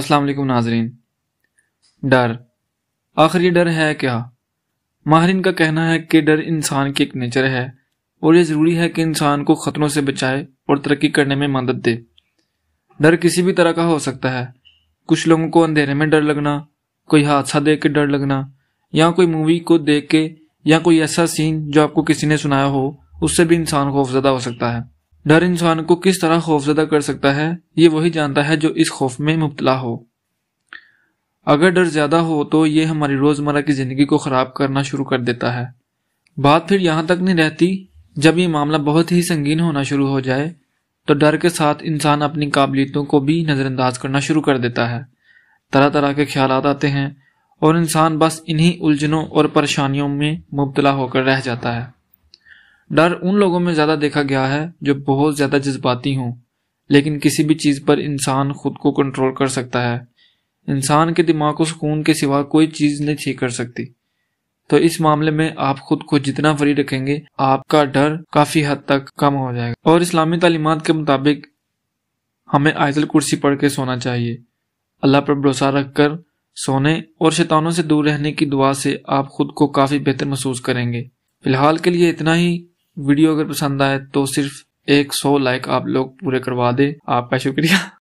अस्सलाम वालेकुम नाजरीन डर आखिर ये डर है क्या माहरीन का कहना है कि डर इंसान की एक नेचर है और यह ज़रूरी है कि इंसान को ख़तरों से बचाए और तरक्की करने में मदद दे डर किसी भी तरह का हो सकता है कुछ लोगों को अंधेरे में डर लगना कोई हादसा देख के डर लगना या कोई मूवी को देख के या कोई ऐसा सीन जो आपको किसी ने सुनाया हो उससे भी इंसान खौफजदा हो सकता है डर इंसान को किस तरह खौफजदा कर सकता है ये वही जानता है जो इस खौफ में मुबतला हो अगर डर ज़्यादा हो तो ये हमारी रोज़मर्रा की ज़िंदगी को ख़राब करना शुरू कर देता है बात फिर यहां तक नहीं रहती जब ये मामला बहुत ही संगीन होना शुरू हो जाए तो डर के साथ इंसान अपनी काबिलियतों को भी नज़रअंदाज करना शुरू कर देता है तरह तरह के ख्याल आते हैं और इंसान बस इन्हीं उलझनों और परेशानियों में मुबतला होकर रह जाता है डर उन लोगों में ज़्यादा देखा गया है जो बहुत ज़्यादा जज्बाती हों लेकिन किसी भी चीज़ पर इंसान खुद को कंट्रोल कर सकता है इंसान के दिमाग को सुकून के सिवा कोई चीज़ नहीं ठीक कर सकती तो इस मामले में आप खुद को जितना फ्री रखेंगे आपका डर काफ़ी हद तक कम हो जाएगा और इस्लामी तालीमत के मुताबिक हमें आयतल कुर्सी पढ़ के सोना चाहिए अल्लाह पर भरोसा रखकर सोने और शैतानों से दूर रहने की दुआ से आप खुद को काफ़ी बेहतर महसूस करेंगे फिलहाल के लिए इतना ही वीडियो अगर पसंद आए तो सिर्फ एक सौ लाइक आप लोग पूरे करवा दे आपका शुक्रिया